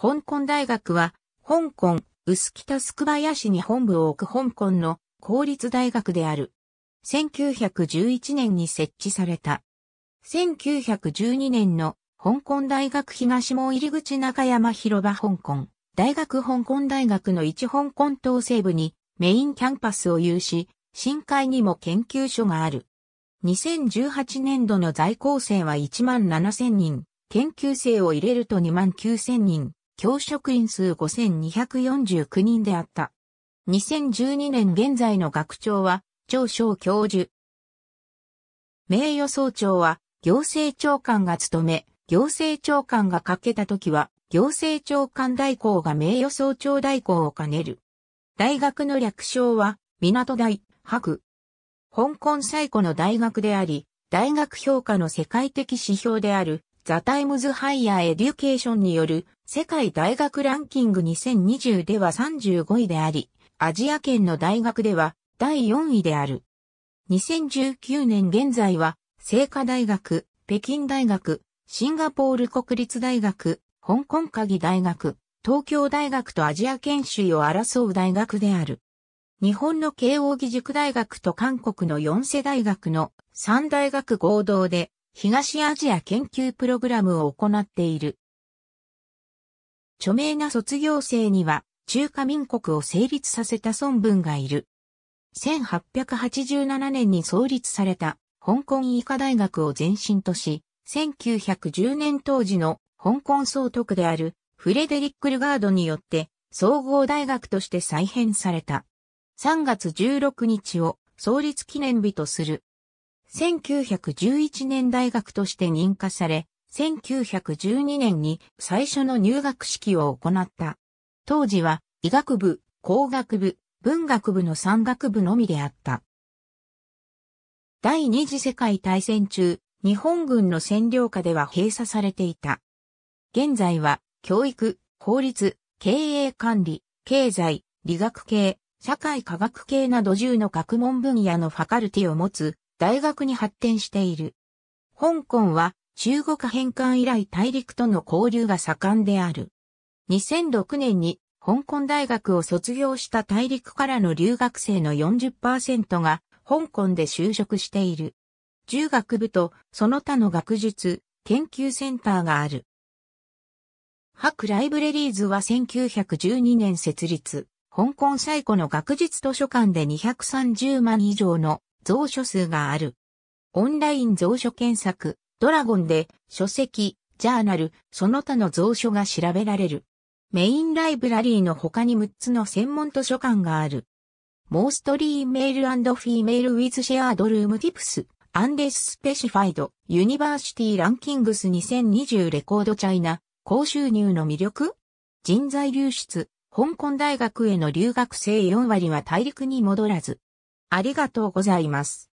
香港大学は、香港、薄北スクバヤ市に本部を置く香港の公立大学である。1911年に設置された。1912年の香港大学東門入口中山広場香港、大学香港大学の一香港東西部にメインキャンパスを有し、深海にも研究所がある。2018年度の在校生は1万7000人、研究生を入れると2万9000人。教職員数5249人であった。2012年現在の学長は、長小教授。名誉総長は、行政長官が務め、行政長官が欠けた時は、行政長官代行が名誉総長代行を兼ねる。大学の略称は、港大、白。香港最古の大学であり、大学評価の世界的指標である、ザ・タイムズ・ハイヤー・エデュケーションによる世界大学ランキング2020では35位であり、アジア圏の大学では第4位である。2019年現在は、聖火大学、北京大学、シンガポール国立大学、香港科技大学、東京大学とアジア研修を争う大学である。日本の慶応義塾大学と韓国の四世大学の三大学合同で東アジア研究プログラムを行っている。著名な卒業生には、中華民国を成立させた孫文がいる。1887年に創立された香港医科大学を前身とし、1910年当時の香港総督であるフレデリック・ルガードによって総合大学として再編された。3月16日を創立記念日とする。1911年大学として認可され、1912年に最初の入学式を行った。当時は医学部、工学部、文学部の産学部のみであった。第二次世界大戦中、日本軍の占領下では閉鎖されていた。現在は教育、法律、経営管理、経済、理学系、社会科学系など10の学問分野のファカルティを持つ大学に発展している。香港は中国返還以来大陸との交流が盛んである。2006年に香港大学を卒業した大陸からの留学生の40%が香港で就職している。中学部とその他の学術、研究センターがある。博ライブレリーズは1912年設立。香港最古の学術図書館で230万以上の蔵書数がある。オンライン蔵書検索、ドラゴンで書籍、ジャーナル、その他の蔵書が調べられる。メインライブラリーの他に6つの専門図書館がある。モーストリーメールフィーメールウィズシェアドルームティプス、アンデススペシファイド、ユニバーシティランキングス2020レコードチャイナ、高収入の魅力人材流出、香港大学への留学生4割は大陸に戻らず。ありがとうございます。